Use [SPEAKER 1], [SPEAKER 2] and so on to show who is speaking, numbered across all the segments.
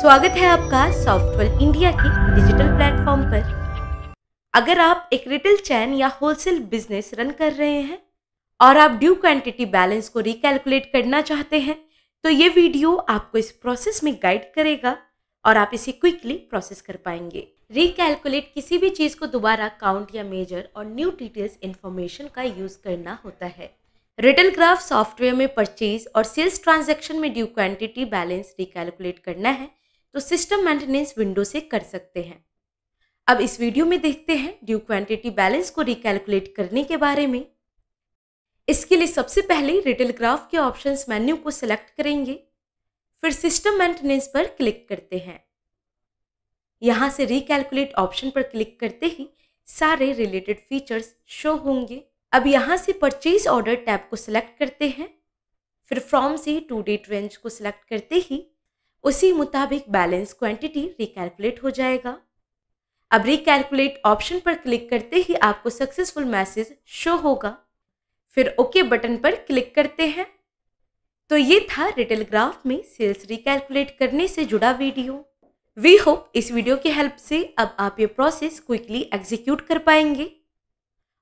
[SPEAKER 1] स्वागत है आपका सॉफ्टवेल इंडिया के डिजिटल प्लेटफॉर्म पर अगर आप एक रिटेल चैन या होलसेल बिजनेस रन कर रहे हैं और आप ड्यू क्वांटिटी बैलेंस को रिकैलकुलेट करना चाहते हैं तो ये वीडियो आपको इस प्रोसेस में गाइड करेगा और आप इसे क्विकली प्रोसेस कर पाएंगे रिकैलकुलेट किसी भी चीज़ को दोबारा काउंट या मेजर और न्यू डिटेल्स इन्फॉर्मेशन का यूज़ करना होता है रिटेल ग्राफ सॉफ्टवेयर में परचेज और सेल्स ट्रांजैक्शन में ड्यू क्वांटिटी बैलेंस रिकैलकुलेट करना है तो सिस्टम मेंटेनेंस विंडो से कर सकते हैं अब इस वीडियो में देखते हैं ड्यू क्वांटिटी बैलेंस को रिकैलकुलेट करने के बारे में इसके लिए सबसे पहले रिटेल ग्राफ के ऑप्शंस मेन्यू को सिलेक्ट करेंगे फिर सिस्टम मेंटेनेंस पर क्लिक करते हैं यहाँ से रिकैलकुलेट ऑप्शन पर क्लिक करते ही सारे रिलेटेड फीचर्स शो होंगे अब यहाँ से परचेज ऑर्डर टैब को सिलेक्ट करते हैं फिर फ्रॉम से टू डेट रेंज को सिलेक्ट करते ही उसी मुताबिक बैलेंस क्वांटिटी रिकैलकुलेट हो जाएगा अब रिकैलकुलेट ऑप्शन पर क्लिक करते ही आपको सक्सेसफुल मैसेज शो होगा फिर ओके okay बटन पर क्लिक करते हैं तो ये था रिटेल ग्राफ में सेल्स रिकैलकुलेट करने से जुड़ा वीडियो वी होप इस वीडियो की हेल्प से अब आप ये प्रोसेस क्विकली एग्जीक्यूट कर पाएंगे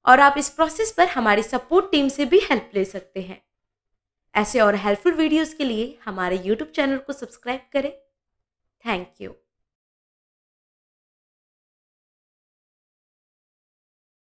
[SPEAKER 1] और आप इस प्रोसेस पर हमारी सपोर्ट टीम से भी हेल्प ले सकते हैं ऐसे और हेल्पफुल वीडियोस के लिए हमारे यूट्यूब चैनल को सब्सक्राइब करें थैंक यू